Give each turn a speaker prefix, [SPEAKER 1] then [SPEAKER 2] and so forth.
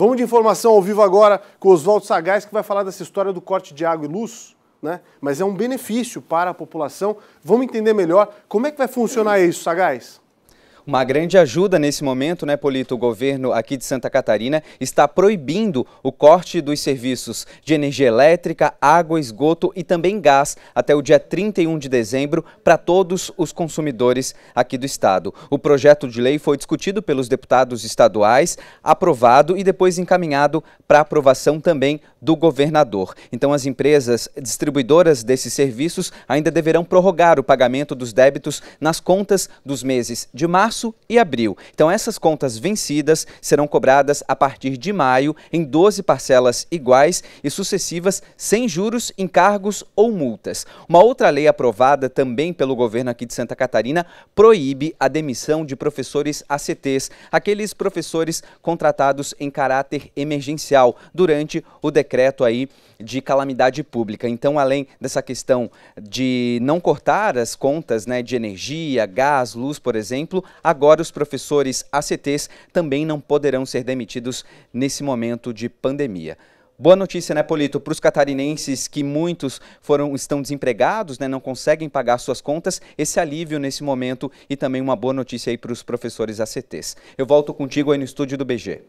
[SPEAKER 1] Vamos de informação ao vivo agora com Oswaldo Sagaz, que vai falar dessa história do corte de água e luz, né? Mas é um benefício para a população. Vamos entender melhor como é que vai funcionar isso, Sagaz?
[SPEAKER 2] Uma grande ajuda nesse momento, né, Polito? O governo aqui de Santa Catarina está proibindo o corte dos serviços de energia elétrica, água, esgoto e também gás até o dia 31 de dezembro para todos os consumidores aqui do estado. O projeto de lei foi discutido pelos deputados estaduais, aprovado e depois encaminhado para aprovação também do governador. Então, as empresas distribuidoras desses serviços ainda deverão prorrogar o pagamento dos débitos nas contas dos meses de março e abril. Então, essas contas vencidas serão cobradas a partir de maio em 12 parcelas iguais e sucessivas, sem juros, encargos ou multas. Uma outra lei aprovada também pelo governo aqui de Santa Catarina proíbe a demissão de professores ACTs, aqueles professores contratados em caráter emergencial durante o decreto decreto aí de calamidade pública. Então, além dessa questão de não cortar as contas né, de energia, gás, luz, por exemplo, agora os professores ACTs também não poderão ser demitidos nesse momento de pandemia. Boa notícia, né, Polito? Para os catarinenses que muitos foram, estão desempregados, né, não conseguem pagar suas contas, esse alívio nesse momento e também uma boa notícia aí para os professores ACTs. Eu volto contigo aí no estúdio do BG.